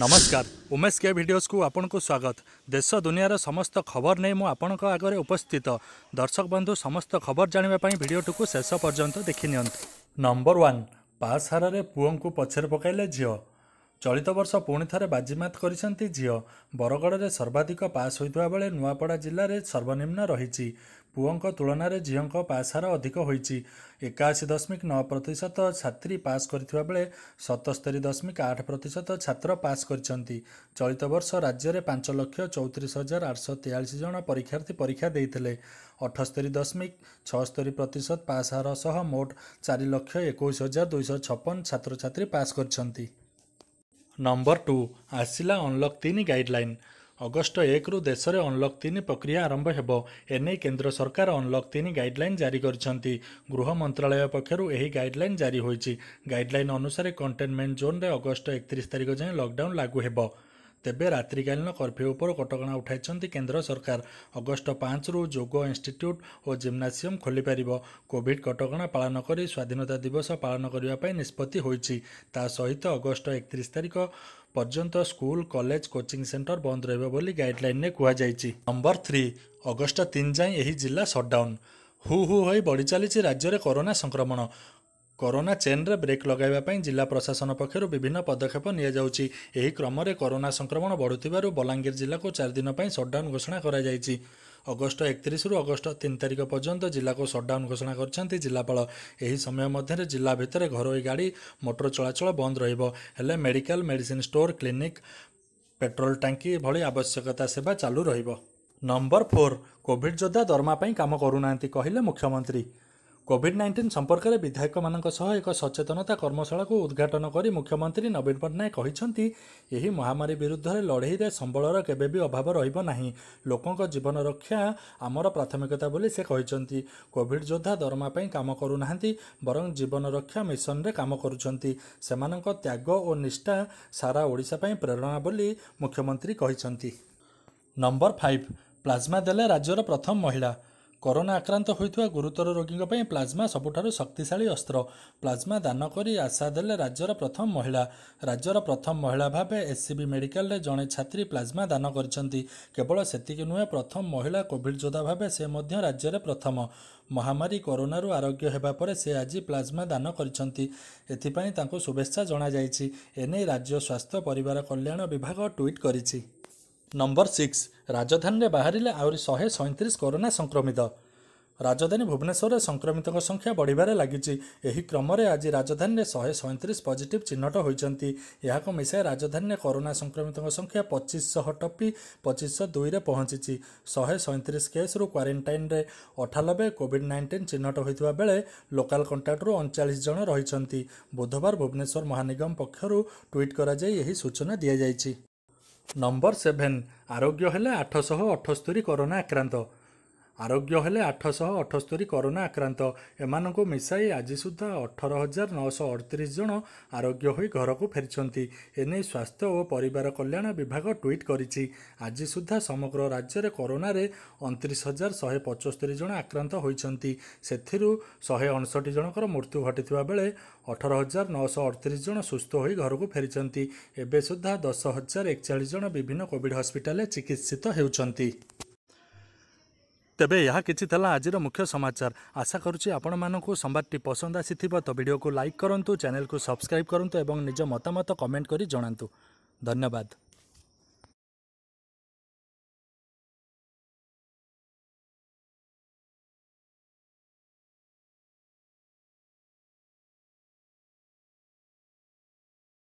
ନମସ୍କାର ଉମେଶ କେ ଭିଡ଼ିଓସ୍କୁ ଆପଣଙ୍କୁ ସ୍ୱାଗତ ଦେଶ ଦୁନିଆର ସମସ୍ତ ଖବର ନେଇ ମୁଁ ଆପଣଙ୍କ ଆଗରେ ଉପସ୍ଥିତ ଦର୍ଶକ ବନ୍ଧୁ ସମସ୍ତ ଖବର ଜାଣିବା ପାଇଁ ଭିଡ଼ିଓଟିକୁ ଶେଷ ପର୍ଯ୍ୟନ୍ତ ଦେଖିନିଅନ୍ତୁ ନମ୍ବର ୱାନ୍ ପାସ୍ ହାରରେ ପୁଅଙ୍କୁ ପଛରେ ପକାଇଲେ ଝିଅ ଚଳିତ ବର୍ଷ ପୁଣି ଥରେ ବାଜିମାତ କରିଛନ୍ତି ଝିଅ ବରଗଡ଼ରେ ସର୍ବାଧିକ ପାସ୍ ହୋଇଥିବା ବେଳେ ନୂଆପଡ଼ା ଜିଲ୍ଲାରେ ସର୍ବନିମ୍ନ ରହିଛି ପୁଅଙ୍କ ତୁଳନାରେ ଝିଅଙ୍କ ପାସ୍ ହାର ଅଧିକ ହୋଇଛି ଏକାଅଶୀ ଦଶମିକ ନଅ ପ୍ରତିଶତ ଛାତ୍ରୀ ପାସ୍ କରିଥିବା ବେଳେ ସତସ୍ତରୀ ଦଶମିକ ଆଠ ପ୍ରତିଶତ ଛାତ୍ର ପାସ୍ କରିଛନ୍ତି ଚଳିତ ବର୍ଷ ରାଜ୍ୟରେ ପାଞ୍ଚ ଲକ୍ଷ ଚଉତିରିଶ ହଜାର ଆଠଶହ ତେୟାଳିଶ ଜଣ ପରୀକ୍ଷାର୍ଥୀ ପରୀକ୍ଷା ଦେଇଥିଲେ ଅଠସ୍ତରୀ ଦଶମିକ ଛଅସ୍ତରୀ ପ୍ରତିଶତ ପାସ୍ ହାର ସହ ମୋଟ ଚାରି ଲକ୍ଷ ଏକୋଇଶ ହଜାର ଦୁଇଶହ ଛପନ ଛାତ୍ରଛାତ୍ରୀ ପାସ୍ କରିଛନ୍ତି ନମ୍ବର ଟୁ ଆସିଲା ଅନଲକ୍ ତିନି ଗାଇଡ଼ଲାଇନ୍ ଅଗଷ୍ଟ ଏକରୁ ଦେଶରେ ଅନଲକ୍ ତିନି ପ୍ରକ୍ରିୟା ଆରମ୍ଭ ହେବ ଏ ନେଇ କେନ୍ଦ୍ର ସରକାର ଅନଲକ୍ ତିନି ଗାଇଡ଼ଲାଇନ୍ ଜାରି କରିଛନ୍ତି ଗୃହ ମନ୍ତ୍ରାଳୟ ପକ୍ଷରୁ ଏହି ଗାଇଡ଼ଲାଇନ୍ ଜାରି ହୋଇଛି ଗାଇଡ଼ଲାଇନ୍ ଅନୁସାରେ କଣ୍ଟେନମେଣ୍ଟ ଜୋନ୍ରେ ଅଗଷ୍ଟ ଏକତିରିଶ ତାରିଖ ଯାଏଁ ଲକ୍ଡାଉନ୍ ଲାଗୁ ହେବ ତେବେ ରାତ୍ରିକାଳୀନ କର୍ଫ୍ୟୁ ଉପରେ କଟକଣା ଉଠାଇଛନ୍ତି କେନ୍ଦ୍ର ସରକାର ଅଗଷ୍ଟ ପାଞ୍ଚରୁ ଯୋଗ ଇନଷ୍ଟିଚ୍ୟୁଟ୍ ଓ ଜିମ୍ନାସିୟମ୍ ଖୋଲିପାରିବ କୋଭିଡ୍ କଟକଣା ପାଳନ କରି ସ୍ୱାଧୀନତା ଦିବସ ପାଳନ କରିବା ପାଇଁ ନିଷ୍ପତ୍ତି ହୋଇଛି ତା ସହିତ ଅଗଷ୍ଟ ଏକତିରିଶ ତାରିଖ ପର୍ଯ୍ୟନ୍ତ ସ୍କୁଲ କଲେଜ କୋଚିଂ ସେଣ୍ଟର ବନ୍ଦ ରହିବ ବୋଲି ଗାଇଡ୍ଲାଇନ୍ରେ କୁହାଯାଇଛି ନମ୍ବର ଥ୍ରୀ ଅଗଷ୍ଟ ତିନି ଯାଏଁ ଏହି ଜିଲ୍ଲା ସଟ୍ଡାଉନ୍ ହୁ ହୁ ହୋଇ ବଢ଼ି ଚାଲିଛି ରାଜ୍ୟରେ କରୋନା ସଂକ୍ରମଣ କରୋନା ଚେନ୍ରେ ବ୍ରେକ୍ ଲଗାଇବା ପାଇଁ ଜିଲ୍ଲା ପ୍ରଶାସନ ପକ୍ଷରୁ ବିଭିନ୍ନ ପଦକ୍ଷେପ ନିଆଯାଉଛି ଏହି କ୍ରମରେ କରୋନା ସଂକ୍ରମଣ ବଢ଼ୁଥିବାରୁ ବଲାଙ୍ଗୀର ଜିଲ୍ଲାକୁ ଚାରିଦିନ ପାଇଁ ସଟ୍ଡାଉନ୍ ଘୋଷଣା କରାଯାଇଛି ଅଗଷ୍ଟ ଏକତିରିଶରୁ ଅଗଷ୍ଟ ତିନି ତାରିଖ ପର୍ଯ୍ୟନ୍ତ ଜିଲ୍ଲାକୁ ସଟ୍ଡାଉନ୍ ଘୋଷଣା କରିଛନ୍ତି ଜିଲ୍ଲାପାଳ ଏହି ସମୟ ମଧ୍ୟରେ ଜିଲ୍ଲା ଭିତରେ ଘରୋଇ ଗାଡ଼ି ମୋଟର ଚଳାଚଳ ବନ୍ଦ ରହିବ ହେଲେ medical medicine store clinic petrol ଟାଙ୍କି ଭଳି ଆବଶ୍ୟକତା ସେବା ଚାଲୁ ରହିବ ନମ୍ବର ଫୋର୍ କୋଭିଡ୍ ଯୋଦ୍ଧା ଦରମା ପାଇଁ କାମ କରୁନାହାନ୍ତି କହିଲେ ମୁଖ୍ୟମନ୍ତ୍ରୀ କୋଭିଡ୍ ନାଇଣ୍ଟିନ୍ ସମ୍ପର୍କରେ ବିଧାୟକମାନଙ୍କ ସହ ଏକ ସଚେତନତା କର୍ମଶାଳାକୁ ଉଦ୍ଘାଟନ କରି ମୁଖ୍ୟମନ୍ତ୍ରୀ ନବୀନ ପଟ୍ଟନାୟକ କହିଛନ୍ତି ଏହି ମହାମାରୀ ବିରୁଦ୍ଧରେ ଲଢ଼େଇରେ ସମ୍ବଳର କେବେ ବି ଅଭାବ ରହିବ ନାହିଁ ଲୋକଙ୍କ ଜୀବନ ରକ୍ଷା ଆମର ପ୍ରାଥମିକତା ବୋଲି ସେ କହିଛନ୍ତି କୋଭିଡ୍ ଯୋଦ୍ଧା ଦରମା ପାଇଁ କାମ କରୁନାହାନ୍ତି ବରଂ ଜୀବନ ରକ୍ଷା ମିଶନରେ କାମ କରୁଛନ୍ତି ସେମାନଙ୍କ ତ୍ୟାଗ ଓ ନିଷ୍ଠା ସାରା ଓଡ଼ିଶା ପାଇଁ ପ୍ରେରଣା ବୋଲି ମୁଖ୍ୟମନ୍ତ୍ରୀ କହିଛନ୍ତି ନମ୍ବର ଫାଇଭ୍ ପ୍ଲାଜମା ଦେଲେ ରାଜ୍ୟର ପ୍ରଥମ ମହିଳା କରୋନା ଆକ୍ରାନ୍ତ ହୋଇଥିବା ଗୁରୁତର ରୋଗୀଙ୍କ ପାଇଁ ପ୍ଲାଜମା ସବୁଠାରୁ ଶକ୍ତିଶାଳୀ ଅସ୍ତ୍ର ପ୍ଲାଜମା ଦାନ କରି ଆଶା ଦେଲେ ରାଜ୍ୟର ପ୍ରଥମ ମହିଳା ରାଜ୍ୟର ପ୍ରଥମ ମହିଳା ଭାବେ ଏସ୍ସିବି ମେଡିକାଲରେ ଜଣେ ଛାତ୍ରୀ ପ୍ଲାଜମା ଦାନ କରିଛନ୍ତି କେବଳ ସେତିକି ନୁହେଁ ପ୍ରଥମ ମହିଳା କୋଭିଡ୍ ଯୋଦ୍ଧା ଭାବେ ସେ ମଧ୍ୟ ରାଜ୍ୟରେ ପ୍ରଥମ ମହାମାରୀ କରୋନାରୁ ଆରୋଗ୍ୟ ହେବା ପରେ ସେ ଆଜି ପ୍ଲାଜମା ଦାନ କରିଛନ୍ତି ଏଥିପାଇଁ ତାଙ୍କୁ ଶୁଭେଚ୍ଛା ଜଣାଯାଇଛି ଏନେଇ ରାଜ୍ୟ ସ୍ୱାସ୍ଥ୍ୟ ପରିବାର କଲ୍ୟାଣ ବିଭାଗ ଟ୍ୱିଟ୍ କରିଛି ନମ୍ବର ସିକ୍ସ ରାଜଧାନୀରେ ବାହାରିଲେ ଆହୁରି ଶହେ ସଇଁତିରିଶ କରୋନା ସଂକ୍ରମିତ ରାଜଧାନୀ ଭୁବନେଶ୍ୱରରେ ସଂକ୍ରମିତଙ୍କ ସଂଖ୍ୟା ବଢ଼ିବାରେ ଲାଗିଛି ଏହି କ୍ରମରେ ଆଜି ରାଜଧାନୀରେ ଶହେ ସଇଁତିରିଶ ପଜିଟିଭ୍ ଚିହ୍ନଟ ହୋଇଛନ୍ତି ଏହାକୁ ମିଶାଇ ରାଜଧାନୀରେ କରୋନା ସଂକ୍ରମିତଙ୍କ ସଂଖ୍ୟା ପଚିଶଶହ ଟପି ପଚିଶଶହ ଦୁଇରେ ପହଞ୍ଚିଛି ଶହେ ସଇଁତିରିଶ କେସ୍ରୁ କ୍ୱାରେଣ୍ଟାଇନ୍ରେ ଅଠାନବେ କୋଭିଡ୍ ନାଇଣ୍ଟିନ୍ ଚିହ୍ନଟ ହୋଇଥିବା ବେଳେ ଲୋକାଲ୍ କଣ୍ଟାକ୍ଟରୁ ଅଣଚାଳିଶ ଜଣ ରହିଛନ୍ତି ବୁଧବାର ଭୁବନେଶ୍ୱର ମହାନିଗମ ପକ୍ଷରୁ ଟ୍ୱିଟ୍ କରାଯାଇ ଏହି ସୂଚନା ଦିଆଯାଇଛି ନମ୍ବର ସେଭେନ୍ ଆରୋଗ୍ୟ ହେଲେ ଆଠଶହ ଅଠସ୍ତରୀ କରୋନା ଆକ୍ରାନ୍ତ ଆରୋଗ୍ୟ ହେଲେ ଆଠଶହ ଅଠସ୍ତରୀ କରୋନା ଆକ୍ରାନ୍ତ ଏମାନଙ୍କୁ ମିଶାଇ ଆଜି ସୁଦ୍ଧା ଅଠର ହଜାର ନଅଶହ ଅଠତିରିଶ ଜଣ ଆରୋଗ୍ୟ ହୋଇ ଘରକୁ ଫେରିଛନ୍ତି ଏନେଇ ସ୍ୱାସ୍ଥ୍ୟ ଓ ପରିବାର କଲ୍ୟାଣ ବିଭାଗ ଟ୍ୱିଟ୍ କରିଛି ଆଜି ସୁଦ୍ଧା ସମଗ୍ର ରାଜ୍ୟରେ କରୋନାରେ ଅଣତିରିଶ ହଜାର ଶହେ ପଞ୍ଚସ୍ତରି ଜଣ ଆକ୍ରାନ୍ତ ହୋଇଛନ୍ତି ସେଥିରୁ ଶହେ ଅଣଷଠି ଜଣଙ୍କର ମୃତ୍ୟୁ ଘଟିଥିବା ବେଳେ ଅଠର ହଜାର ନଅଶହ ଅଠତିରିଶ ଜଣ ସୁସ୍ଥ ହୋଇ ଘରକୁ ଫେରିଛନ୍ତି ଏବେ ସୁଦ୍ଧା ଦଶ ହଜାର ଏକଚାଳିଶ ଜଣ ବିଭିନ୍ନ କୋଭିଡ୍ ହସ୍ପିଟାଲରେ ଚିକିତ୍ସିତ ହେଉଛନ୍ତି ତେବେ ଏହା କିଛି ଥିଲା ଆଜିର ମୁଖ୍ୟ ସମାଚାର ଆଶା କରୁଛି ଆପଣମାନଙ୍କୁ ସମ୍ବାଦଟି ପସନ୍ଦ ଆସିଥିବ ତ ଭିଡ଼ିଓକୁ ଲାଇକ୍ କରନ୍ତୁ ଚ୍ୟାନେଲ୍କୁ ସବସ୍କ୍ରାଇବ୍ କରନ୍ତୁ ଏବଂ ନିଜ ମତାମତ କମେଣ୍ଟ କରି ଜଣାନ୍ତୁ ଧନ୍ୟବାଦ